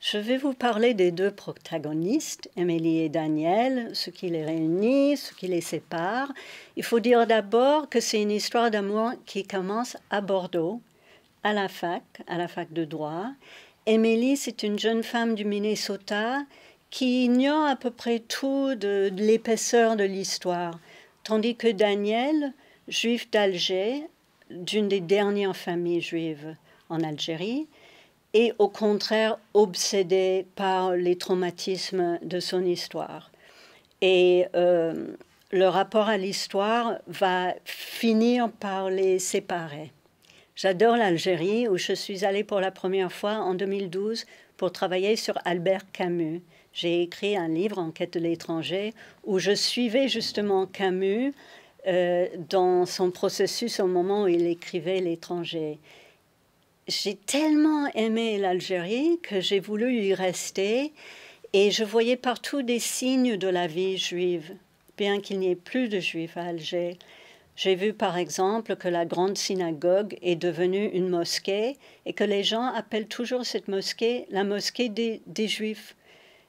Je vais vous parler des deux protagonistes, Émilie et Daniel, ce qui les réunit, ce qui les sépare. Il faut dire d'abord que c'est une histoire d'amour qui commence à Bordeaux, à la fac, à la fac de droit. Émilie, c'est une jeune femme du Minnesota qui ignore à peu près tout de, de l'épaisseur de l'histoire, tandis que Daniel, juif d'Alger, d'une des dernières familles juives en Algérie, et au contraire obsédé par les traumatismes de son histoire. Et euh, le rapport à l'histoire va finir par les séparer. J'adore l'Algérie où je suis allée pour la première fois en 2012 pour travailler sur Albert Camus. J'ai écrit un livre, Enquête de l'étranger, où je suivais justement Camus euh, dans son processus au moment où il écrivait L'étranger j'ai tellement aimé l'Algérie que j'ai voulu y rester et je voyais partout des signes de la vie juive, bien qu'il n'y ait plus de juifs à Alger. J'ai vu par exemple que la grande synagogue est devenue une mosquée et que les gens appellent toujours cette mosquée la mosquée des, juifs.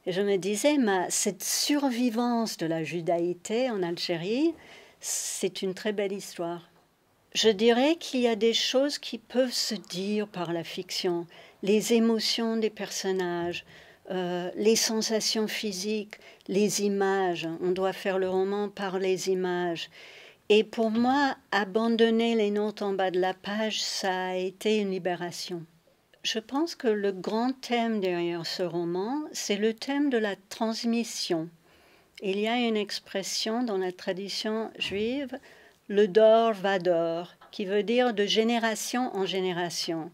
Et je me disais, ma, cette survivance de la judaïté en Algérie, c'est une très belle histoire. Je dirais qu'il y a des choses qui peuvent se dire par la fiction, les émotions des personnages, euh, les sensations physiques, les images. On doit faire le roman par les images. Et pour moi, abandonner les notes en bas de la page, ça a été une libération. Je pense que le grand thème derrière ce roman, c'est le thème de la transmission. Il y a une expression dans la tradition juive le dor vador, qui veut dire de génération en génération.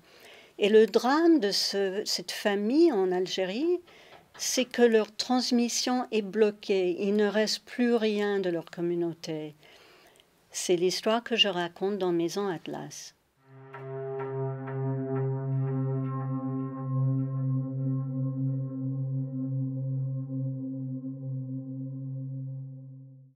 Et le drame de cette famille en Algérie, c'est que leur transmission est bloquée. Il ne reste plus rien de leur communauté. C'est l'histoire que je raconte dans Maison Atlas.